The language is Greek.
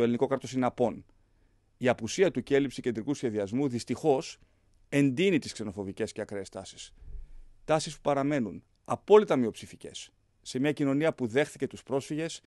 το ελληνικό κράτος είναι απόν. Η απουσία του και έλλειψη κεντρικού σχεδιασμού δυστυχώς εντείνει τις ξενοφοβικές και ακραίες τάσεις. Τάσεις που παραμένουν απόλυτα μειοψηφικές σε μια κοινωνία που δέχθηκε τους πρόσφυγες